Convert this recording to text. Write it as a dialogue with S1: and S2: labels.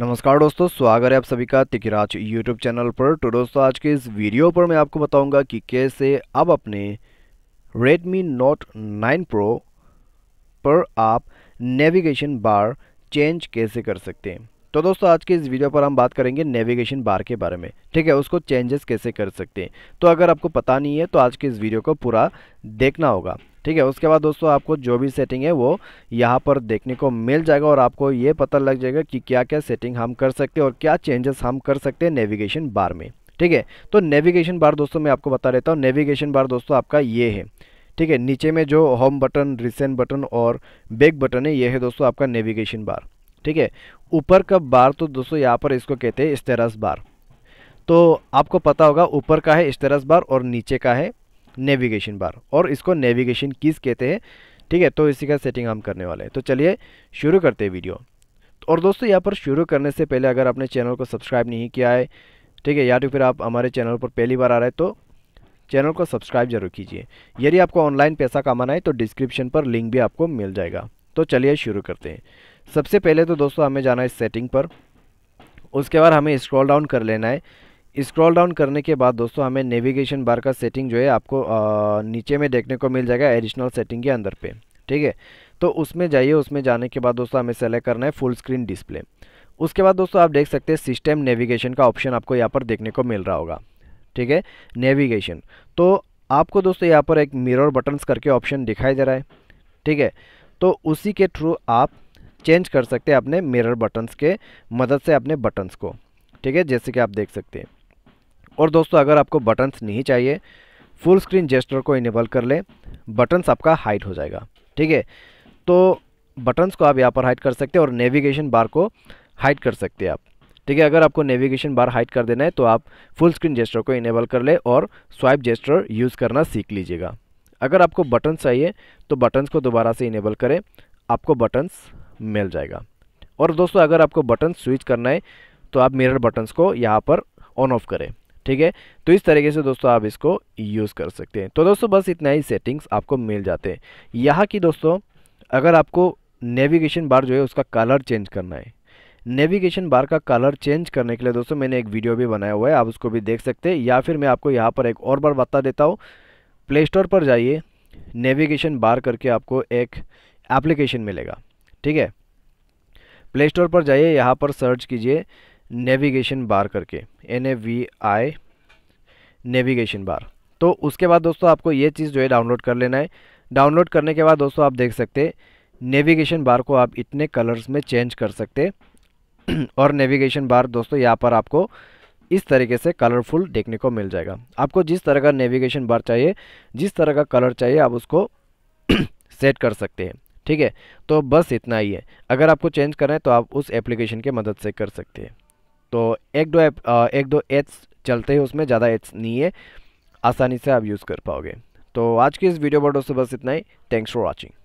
S1: नमस्कार दोस्तों स्वागत है आप सभी का तिकराज यूट्यूब चैनल पर तो दोस्तों आज के इस वीडियो पर मैं आपको बताऊंगा कि कैसे अब अपने Redmi Note 9 Pro पर आप नेविगेशन बार चेंज कैसे कर सकते हैं तो दोस्तों आज के इस वीडियो पर हम बात करेंगे नेविगेशन बार के बारे में ठीक है उसको चेंजेस कैसे कर सकते हैं तो अगर आपको पता नहीं है तो आज के इस वीडियो को पूरा देखना होगा ठीक है उसके बाद दोस्तों आपको जो भी सेटिंग है वो यहाँ पर देखने को मिल जाएगा और आपको ये पता लग जाएगा कि क्या क्या सेटिंग हम कर सकते हैं और क्या चेंजेस हम कर सकते हैं नेविगेशन बार में ठीक है तो नेविगेशन बार दोस्तों मैं आपको बता देता हूँ नेविगेशन बार दोस्तों आपका ये है ठीक है नीचे में जो होम बटन रिसेंट बटन और बैक बटन है ये है दोस्तों आपका नेविगेशन बार ठीक है ऊपर का बार तो दोस्तों यहाँ पर इसको कहते हैं इस्तेरस बार तो आपको पता होगा ऊपर का है इस्तेरस बार और नीचे का है नेविगेशन बार और इसको नेविगेशन कीज कहते हैं ठीक है तो इसी का सेटिंग हम करने वाले हैं तो चलिए शुरू करते हैं वीडियो और दोस्तों यहाँ पर शुरू करने से पहले अगर आपने चैनल को सब्सक्राइब नहीं किया है ठीक है या तो फिर आप हमारे चैनल पर पहली बार आ रहे हैं तो चैनल को सब्सक्राइब जरूर कीजिए यदि आपको ऑनलाइन पैसा कमाना है तो डिस्क्रिप्शन पर लिंक भी आपको मिल जाएगा तो चलिए शुरू करते हैं सबसे पहले तो दोस्तों हमें जाना है इस सेटिंग पर उसके बाद हमें स्क्रॉल डाउन कर लेना है स्क्रॉल डाउन करने के बाद दोस्तों हमें नेविगेशन बार का सेटिंग जो है आपको आ, नीचे में देखने को मिल जाएगा एडिशनल सेटिंग के अंदर पे ठीक है तो उसमें जाइए उसमें जाने के बाद दोस्तों हमें सेलेक्ट करना है फुल स्क्रीन डिस्प्ले उसके बाद दोस्तों आप देख सकते हैं सिस्टम नेविगेशन का ऑप्शन आपको यहाँ पर देखने को मिल रहा होगा ठीक है नेविगेशन तो आपको दोस्तों यहाँ पर एक मिरर बटन्स करके ऑप्शन दिखाई दे रहा है ठीक है तो उसी के थ्रू आप चेंज कर सकते हैं अपने मिरर बटन्स के मदद से अपने बटन्स को ठीक है जैसे कि आप देख सकते हैं और दोस्तों अगर आपको बटन्स नहीं चाहिए फुल स्क्रीन जेस्टर को इनेबल कर लें बटन्स आपका हाइड हो जाएगा ठीक है तो बटन्स को आप यहाँ पर हाइड कर सकते हैं और नेविगेशन बार को हाइड कर सकते हैं आप ठीक है अगर आपको नेविगेशन बार हाइड कर देना है तो आप फुल स्क्रीन जेस्टर को इनेबल कर ले और स्वाइप जेस्टर यूज़ करना सीख लीजिएगा अगर आपको बटन्स चाहिए तो बटन्स को दोबारा से इनेबल करें आपको बटन्स मिल जाएगा और दोस्तों अगर आपको बटन स्विच करना है तो आप मिरर बटन्स को यहाँ पर ऑन ऑफ करें ठीक है तो इस तरीके से दोस्तों आप इसको यूज़ कर सकते हैं तो दोस्तों बस इतना ही सेटिंग्स आपको मिल जाते हैं यहाँ की दोस्तों अगर आपको नेविगेशन बार जो है उसका कलर चेंज करना है नेविगेशन बार का कलर चेंज करने के लिए दोस्तों मैंने एक वीडियो भी बनाया हुआ है आप उसको भी देख सकते हैं या फिर मैं आपको यहाँ पर एक और बार बता देता हूँ प्ले स्टोर पर जाइए नेविगेशन बार करके आपको एक एप्लीकेशन मिलेगा ठीक है प्ले स्टोर पर जाइए यहाँ पर सर्च कीजिए नेविगेशन बार करके N A V I navigation bar तो उसके बाद दोस्तों आपको ये चीज़ जो है डाउनलोड कर लेना है डाउनलोड करने के बाद दोस्तों आप देख सकते नेविगेशन बार को आप इतने कलर्स में चेंज कर सकते और नेविगेशन बार दोस्तों यहाँ पर आपको इस तरीके से कलरफुल देखने को मिल जाएगा आपको जिस तरह का नेविगेशन बार चाहिए जिस तरह का कलर चाहिए आप उसको सेट कर सकते हैं ठीक है तो बस इतना ही है अगर आपको चेंज करना है तो आप उस एप्लीकेशन के मदद से कर सकते हैं तो एक दो एप एक दो एड्स चलते हैं उसमें ज़्यादा एड्स नहीं है आसानी से आप यूज़ कर पाओगे तो आज की इस वीडियो पर दोस्तों बस इतना ही थैंक्स फॉर वॉचिंग